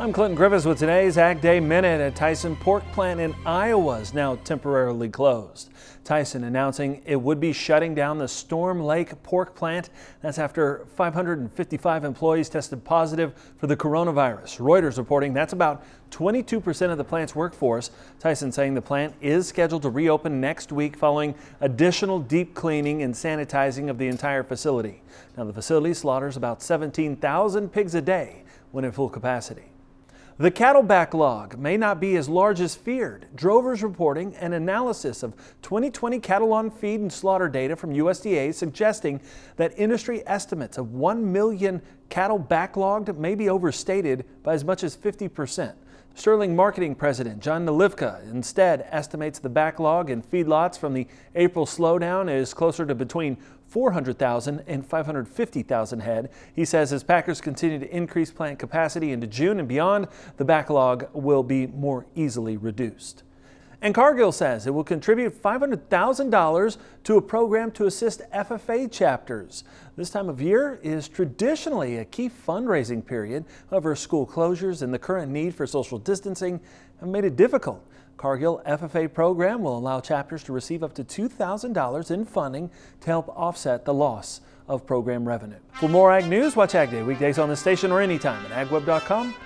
I'm Clinton Griffiths with today's Ag Day Minute. A Tyson pork plant in Iowa is now temporarily closed. Tyson announcing it would be shutting down the Storm Lake pork plant. That's after 555 employees tested positive for the coronavirus. Reuters reporting that's about 22% of the plant's workforce. Tyson saying the plant is scheduled to reopen next week following additional deep cleaning and sanitizing of the entire facility. Now the facility slaughters about 17,000 pigs a day when at full capacity. The cattle backlog may not be as large as feared. Drovers reporting an analysis of 2020 cattle on feed and slaughter data from USDA suggesting that industry estimates of 1 million cattle backlogged may be overstated by as much as 50 percent. Sterling Marketing President John Nalivka instead estimates the backlog in feedlots from the April slowdown is closer to between 400,000 and 550,000 head. He says as packers continue to increase plant capacity into June and beyond, the backlog will be more easily reduced. And Cargill says it will contribute $500,000 to a program to assist FFA chapters. This time of year is traditionally a key fundraising period. However, school closures and the current need for social distancing have made it difficult. Cargill FFA program will allow chapters to receive up to $2,000 in funding to help offset the loss of program revenue. For more Ag News, watch Ag Day weekdays on the station or anytime at agweb.com